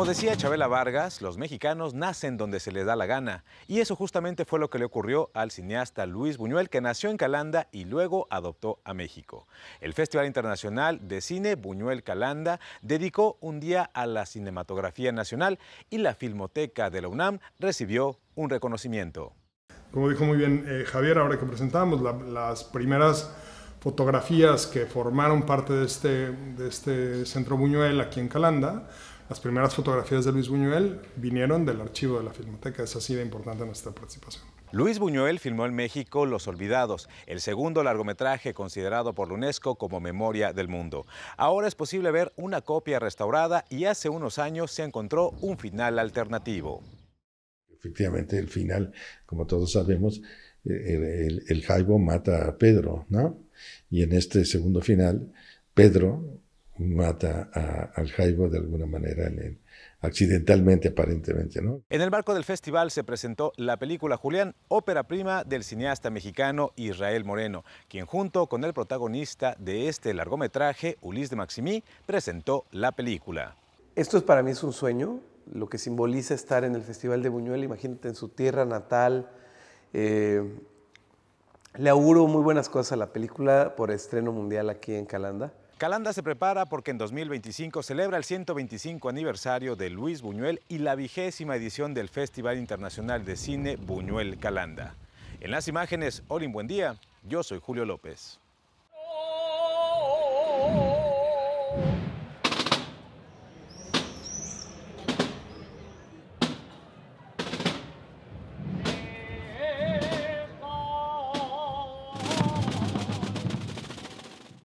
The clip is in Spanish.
Como decía Chabela Vargas, los mexicanos nacen donde se les da la gana. Y eso justamente fue lo que le ocurrió al cineasta Luis Buñuel, que nació en Calanda y luego adoptó a México. El Festival Internacional de Cine Buñuel Calanda dedicó un día a la cinematografía nacional y la Filmoteca de la UNAM recibió un reconocimiento. Como dijo muy bien eh, Javier, ahora que presentamos las primeras fotografías que formaron parte de este, de este Centro Buñuel aquí en Calanda, las primeras fotografías de Luis Buñuel vinieron del archivo de la Filmoteca, es así de importante nuestra participación. Luis Buñuel filmó en México Los Olvidados, el segundo largometraje considerado por la UNESCO como Memoria del Mundo. Ahora es posible ver una copia restaurada y hace unos años se encontró un final alternativo. Efectivamente, el final, como todos sabemos, eh, el, Jaibo mata a Pedro, ¿no? Y en este segundo final, Pedro mata al Jaibo de alguna manera accidentalmente aparentemente. ¿no? En el marco del festival se presentó la película Julián, ópera prima del cineasta mexicano Israel Moreno, quien junto con el protagonista de este largometraje, Ulis de Maximí, presentó la película. Esto es para mí es un sueño, lo que simboliza estar en el Festival de Buñuel, imagínate en su tierra natal. Eh, le auguro muy buenas cosas a la película por estreno mundial aquí en Calanda. Calanda se prepara porque en 2025 celebra el 125 aniversario de Luis Buñuel y la vigésima edición del Festival Internacional de Cine Buñuel Calanda. En las imágenes, Olin Buen Día, yo soy Julio López.